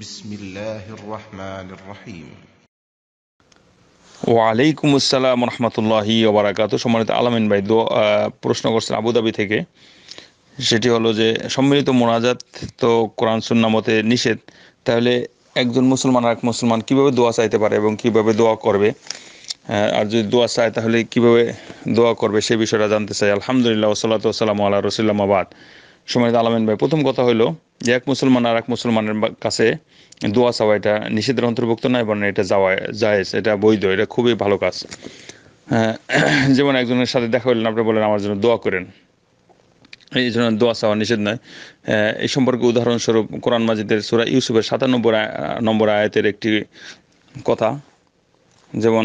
بسم الله الرحمن الرحيم ওয়ালাইকুম আসসালাম রহমতুল্লাহি ওবরাকাত সম্মানিত আলামিন ভাই প্রশ্ন করছেন আবুধাবি থেকে সেটি হলো যে সম্মিলিত মোনাজাত তো কোরআন সুন্না মতে নিষেধ তাহলে একজন মুসলমান আর এক মুসলমান কিভাবে দোয়া চাইতে পারে এবং কিভাবে দোয়া করবে আর যদি দোয়া চায় তাহলে কিভাবে দোয়া করবে সে বিষয়টা জানতে চাই আলহামদুলিল্লাহ ওসলাত ওসালাম আল্লাহ রসুল্লাহাবাদ সময় আলামিন ভাই প্রথম কথা হলো যে এক মুসলমান আর এক মুসলমানের কাছে দোয়া চাওয়া এটা নিষেধের অন্তর্ভুক্ত নয় এবং এটা যাওয়া যায় এটা বৈধ এটা খুবই ভালো কাজ হ্যাঁ, যেমন একজনের সাথে দেখা হলেন আপনি বলেন আমার জন্য দোয়া করেন এই জন্য দোয়া চাওয়া নিষেধ নয় হ্যাঁ, এই সম্পর্কে উদাহরণস্বরূপ কোরআন মাজিদের সুরা ইউসুফের সাতানব্বই নম্বর আয়াতের একটি কথা যেমন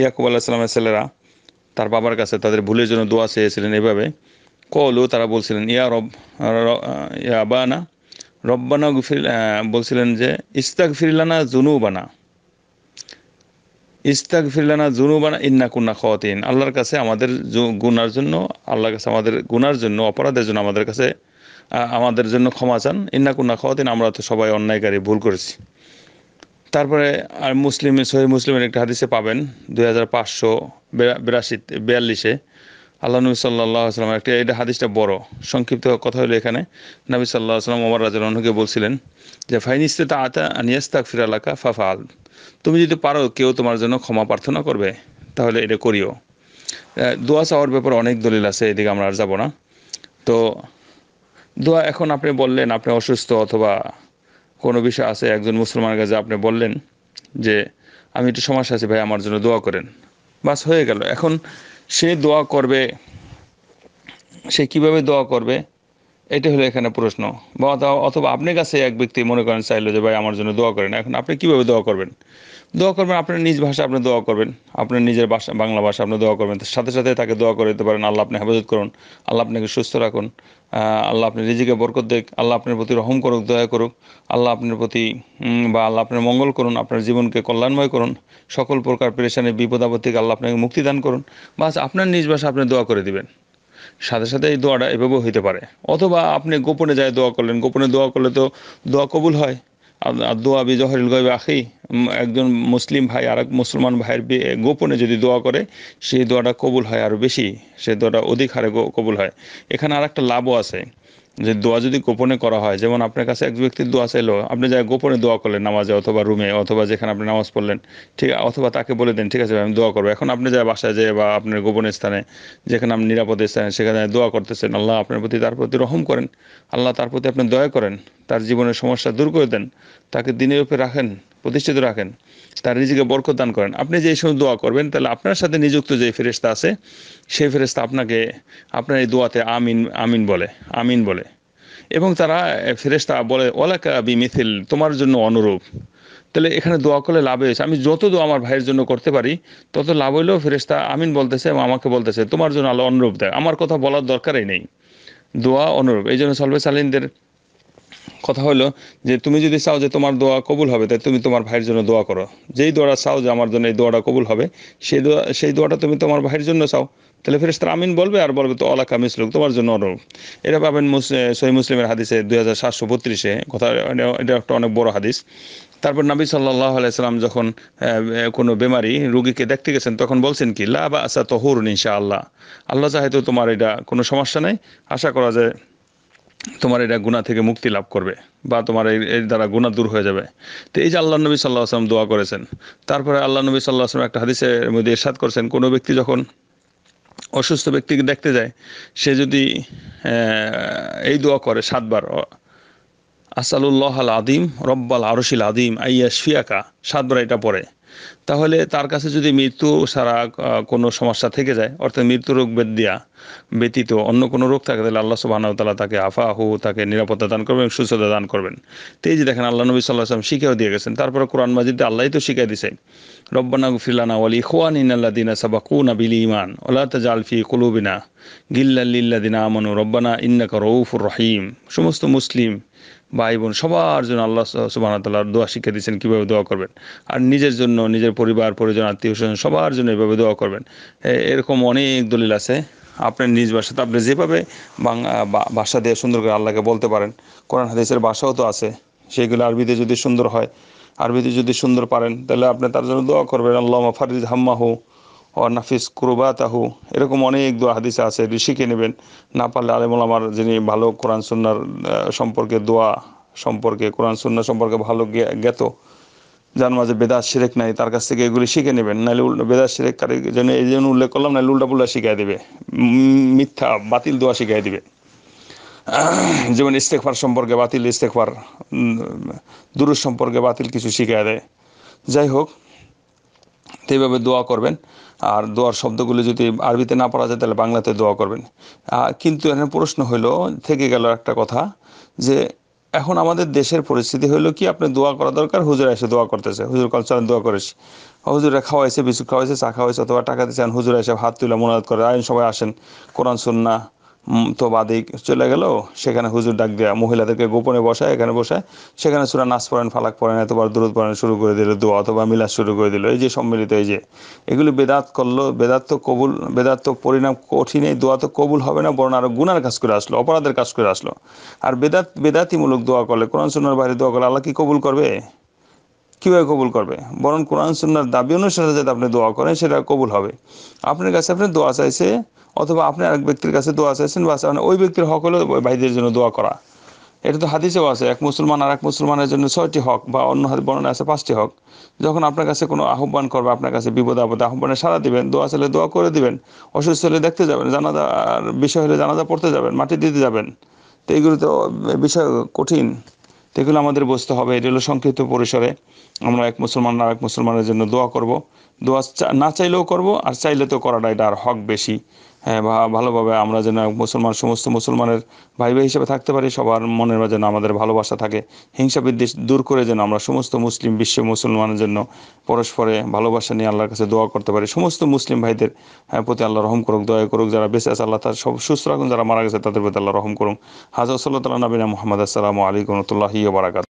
ইয়াকুব আল্লাহ সাল্লামের ছেলেরা তার বাবার কাছে তাদের ভুলের জন্য দোয়া চেয়েছিলেন এভাবে কলু তারা বলছিলেন ইয়া রব ইয়া বানা রব্বানা গুফির বলছিলেন যে ইস্তাক ফিরলানা জুনুবানা ইস্তাক ফিরলানা জুনুবানা ইন্না কুন্না খতিন আল্লাহর কাছে আমাদের গুনার জন্য আল্লাহর কাছে আমাদের গুনার জন্য অপরাধের জন্য আমাদের কাছে আমাদের জন্য ক্ষমা চান ইন্না কুন্না খতিন আমরা তো সবাই অন্যায়কারী ভুল করেছি তারপরে আর মুসলিম সহি মুসলিমের একটা হাদিসে পাবেন দুই হাজার পাঁচশো বিরাশি বিয়াল্লিশে আল্লাহ নবী সাল্লাহ আসলাম একটা এটা হাদিসটা বড় সংক্ষিপ্ত কথা হলো এখানে নবী সাল্লাহ আসলাম ওমর রাজা রানহুকে বলছিলেন যে ফাইনিস্তে তা আতা আনিয়াস্তাক ফিরালাকা ফাফা আল তুমি যদি পারো কেউ তোমার জন্য ক্ষমা প্রার্থনা করবে তাহলে এটা করিও দোয়া চাওয়ার ব্যাপারে অনেক দলিল আছে এদিকে আমরা আর যাবো না তো দোয়া এখন আপনি বললেন আপনি অসুস্থ অথবা কোনো বিষয় আছে একজন মুসলমানের কাছে আপনি বললেন যে আমি একটু সমস্যা আছি ভাই আমার জন্য দোয়া করেন বাস হয়ে গেল এখন সে দোয়া করবে সে কিভাবে দোয়া করবে এটা হলো এখানে প্রশ্ন অথবা আপনার কাছে এক ব্যক্তি মনে করেন চাইলো যে ভাই আমার জন্য দোয়া করেন এখন আপনি কীভাবে দোয়া করবেন দোয়া করবেন আপনার নিজ ভাষা আপনি দোয়া করবেন আপনার নিজের ভাষা বাংলা ভাষা আপনি দোয়া করবেন সাথে সাথে তাকে দোয়া করে দিতে পারেন আল্লাহ আপনি হেফাজত করুন আল্লাহ আপনাকে সুস্থ রাখুন আল্লাহ আপনি রিজিকে বরকত দেখ আল্লাহ আপনার প্রতি রহম করুক দয়া করুক আল্লাহ আপনার প্রতি বা আল্লাহ আপনার মঙ্গল করুন আপনার জীবনকে কল্যাণময় করুন সকল প্রকার পেরেশানি বিপদ থেকে আল্লাহ আপনাকে মুক্তিদান করুন বাস আপনার নিজ ভাষা আপনি দোয়া করে দিবেন সাথে সাথে এই দোয়াটা এভাবে হইতে পারে অথবা আপনি গোপনে যায় দোয়া করলেন গোপনে দোয়া করলে তো দোয়া কবুল হয় দোয়া বি জহরিল গয়ব আখি একজন মুসলিম ভাই আর মুসলমান ভাইয়ের গোপনে যদি দোয়া করে সেই দোয়াটা কবুল হয় আরও বেশি সেই দোয়াটা অধিক হারে কবুল হয় এখানে আর একটা লাভও আছে যে দোয়া যদি গোপনে করা হয় যেমন আপনার কাছে এক ব্যক্তির দোয়া চাইলো আপনি যাই গোপনে দোয়া করলেন নামাজে অথবা রুমে অথবা যেখানে আপনি নামাজ পড়লেন ঠিক অথবা তাকে বলে দেন ঠিক আছে আমি দোয়া করবো এখন আপনি যাই বাসায় যে বা আপনার গোপন স্থানে যেখানে আপনি নিরাপদ স্থানে সেখানে দোয়া করতেছেন আল্লাহ আপনার প্রতি তার প্রতি রহম করেন আল্লাহ তার প্রতি আপনি দয়া করেন তার জীবনের সমস্যা দূর করে দেন তাকে দিনের উপরে রাখেন প্রতিষ্ঠিত রাখেন তার নিজেকে বরকত দান করেন আপনি যে সময় দোয়া করবেন তাহলে আপনার সাথে নিযুক্ত যে ফেরেস্তা আছে সেই ফেরেস্তা আপনাকে আপনার এই দোয়াতে আমিন আমিন বলে আমিন বলে এবং তারা ফেরেস্তা বলে ওলাকা বি মিথিল তোমার জন্য অনুরূপ তাহলে এখানে দোয়া করলে লাভ হয়েছে আমি যত দোয়া আমার ভাইয়ের জন্য করতে পারি তত লাভ হইলেও ফেরেস্তা আমিন বলতেছে এবং আমাকে বলতেছে তোমার জন্য আলো অনুরূপ দেয় আমার কথা বলার দরকারই নেই দোয়া অনুরূপ এই জন্য সলবে সালিনদের কথা হলো যে তুমি যদি চাও যে তোমার দোয়া কবুল হবে তাই তুমি তোমার ভাইয়ের জন্য দোয়া করো যেই দোয়াটা চাও যে আমার জন্য এই দোয়াটা কবুল হবে সেই দোয়া সেই দোয়াটা তুমি তোমার ভাইয়ের জন্য চাও তাহলে ফেরেস্তা আমিন বলবে আর বলবে তো অলাকা মিসলুক তোমার জন্য অনুরূপ এটা পাবেন সহি মুসলিমের হাদিসে দুই হাজার সাতশো বত্রিশে কথা এটা একটা অনেক বড় হাদিস তারপর নবী সাল্লাহ আলাইসালাম যখন কোনো বেমারি রুগীকে দেখতে গেছেন তখন বলছেন কি লা বা আসা তহরুন ইনশা আল্লাহ আল্লাহ তো তোমার এটা কোনো সমস্যা নেই আশা করা যায় তোমার এটা গুণা থেকে মুক্তি লাভ করবে বা তোমার এর দ্বারা গুণা দূর হয়ে যাবে তো এই যে আল্লাহ নবী সাল্লাহ আসলাম দোয়া করেছেন তারপরে আল্লাহ নবী সাল্লাহ আসলাম একটা হাদিসের মধ্যে এরশাদ করেছেন কোনো ব্যক্তি যখন অসুস্থ ব্যক্তিকে দেখতে যায় সে যদি এই দোয়া করে সাতবার আসালুল্লাহ আল আদিম রব্বাল আরশিল আদিম শিয়াকা সাতবার এটা পড়ে তাহলে তার কাছে যদি মৃত্যু সারা কোনো সমস্যা থেকে যায় অর্থাৎ মৃত্যু রোগ বেদিয়া ব্যতীত অন্য কোনো রোগ থাকে তাহলে আল্লাহ সুবাহানতালা তাকে আফাহু তাকে নিরাপত্তা দান করবেন সুস্থতা দান করবেন তেই যে দেখেন আল্লাহ নবী সাল্লাহ আসলাম শিখেও দিয়ে গেছেন তারপরে কোরআন মাজিদে আল্লাহই তো শিখাই দিয়েছেন রব্বানা ফিল্লানা ওয়ালি খোয়ান ইনাল্লা দিনা সাবা কু না বিলি ইমান ওলা তাজালফি কুলুবিনা গিল্লা লিল্লা দিনা আমানু রব্বানা ইন্নাকা রৌফুর রহিম সমস্ত মুসলিম ভাই বোন সবার জন্য আল্লাহ সুবাহ তাল্লাহ দোয়া শিক্ষা দিচ্ছেন কীভাবে দোয়া করবেন আর নিজের জন্য নিজের পরিবার পরিজন আত্মীয় স্বজন সবার জন্য এভাবে দোয়া করবেন এরকম অনেক দলিল আছে আপনার নিজ ভাষাতে আপনি যেভাবে বাংলা ভাষা দিয়ে সুন্দর করে আল্লাহকে বলতে পারেন কোরআন হাদিসের ভাষাও তো আছে সেইগুলো আরবিতে যদি সুন্দর হয় আরবিতে যদি সুন্দর পারেন তাহলে আপনি তার জন্য দোয়া করবেন আল্লাহ ফারিদ হাম্মাহু ও নাফিস কুরবা তাহু এরকম অনেক দোয়া হাদিস আছে এটি শিখে নেবেন না পারলে আলেমুল আমার যিনি ভালো কোরআন সুন্নার সম্পর্কে দোয়া সম্পর্কে কোরআন সুন্না সম্পর্কে ভালো জ্ঞাত যার মাঝে বেদাস শিরেক নাই তার কাছ থেকে এগুলি শিখে নেবেন নাহলে বেদাস শিরেক কারের জন্য এই জন্য উল্লেখ করলাম নাহলে উল্টাপুল্লা শিখাই দেবে মিথ্যা বাতিল দোয়া শিখাই দেবে যেমন ইস্তেকফার সম্পর্কে বাতিল ইস্তেকফার দূর সম্পর্কে বাতিল কিছু শিখাই দেয় যাই হোক তো এইভাবে দোয়া করবেন আর দোয়ার শব্দগুলো যদি আরবিতে না পড়া যায় তাহলে বাংলাতে দোয়া করবেন কিন্তু এখানে প্রশ্ন হলো থেকে গেল একটা কথা যে এখন আমাদের দেশের পরিস্থিতি হলো কি আপনি দোয়া করা দরকার হুজুর এসে দোয়া করতেছে হুজুর কলচার দোয়া করেছি হুজুরে খাওয়াইছে বিস্কুট খাওয়াইছে চা খাওয়াইছে অথবা টাকা দিয়েছে হুজুর এসে হাত তুলে মোনাদ করে আইন সবাই আসেন কোরআন সুন্না তো বাদিক চলে গেল সেখানে হুজুর ডাক দেওয়া মহিলাদেরকে গোপনে বসায় এখানে বসায় সেখানে সুরা নাচ পড়েন ফালাক পড়েন এতবার দূরত পড়েন শুরু করে দিল দোয়া অথবা মিলাস শুরু করে দিল এই যে সম্মিলিত এই যে এগুলি বেদাত করলো বেদাত তো কবুল বেদাত তো পরিণাম কঠিন এই দোয়া তো কবুল হবে না বরং আরও গুনার কাজ করে আসলো অপরাধের কাজ করে আসলো আর বেদাত বেদাতিমূলক দোয়া করলে কোরআন সুনার বাইরে দোয়া করলে আল্লাহ কি কবুল করবে কীভাবে কবুল করবে বরং কোরআন সুন্নার দাবি অনুসারে যাতে আপনি দোয়া করেন সেটা কবুল হবে আপনার কাছে আপনি দোয়া চাইছে অথবা আপনি আরেক ব্যক্তির কাছে দোয়া চাইছেন বা ওই ব্যক্তির হক হলো ভাইদের জন্য দোয়া করা এটা তো হাদিসেও আছে এক মুসলমান আর এক মুসলমানের জন্য ছয়টি হক বা অন্য হাতে বর্ণনা আছে পাঁচটি হক যখন আপনার কাছে কোনো আহ্বান করবে আপনার কাছে বিপদ আপদে আহ্বানে সারা দিবেন দোয়া চাইলে দোয়া করে দিবেন অসুস্থ হলে দেখতে যাবেন জানাজা বিষয় হলে জানাজা পড়তে যাবেন মাটি দিতে যাবেন তো এইগুলো তো বিষয় কঠিন এগুলো আমাদের বুঝতে হবে এটা হলো সংক্ষিপ্ত পরিসরে আমরা এক মুসলমান আর এক মুসলমানের জন্য দোয়া করব দোয়া না চাইলেও করব আর চাইলে তো করাটা এটা আর হক বেশি হ্যাঁ ভালোভাবে আমরা যেন মুসলমান সমস্ত মুসলমানের ভাই ভাই হিসেবে থাকতে পারি সবার মনের যেন আমাদের ভালোবাসা থাকে হিংসা বিদ্বেষ দূর করে যেন আমরা সমস্ত মুসলিম বিশ্ব মুসলমানের জন্য পরস্পরে ভালোবাসা নিয়ে আল্লাহর কাছে দোয়া করতে পারি সমস্ত মুসলিম ভাইদের হ্যাঁ, প্রতি আল্লাহ রহম করুক দয়া করুক যারা বেঁচে আছে আল্লাহ তার সব সুস্থ রাখুন যারা মারা গেছে তাদের প্রতি আল্লাহ রহম করুন হাজার সাল্লাহ তালা নবীনা মোহাম্মদ আসসালামু আলাইকুম রহমতুল্লাহি বারাকাত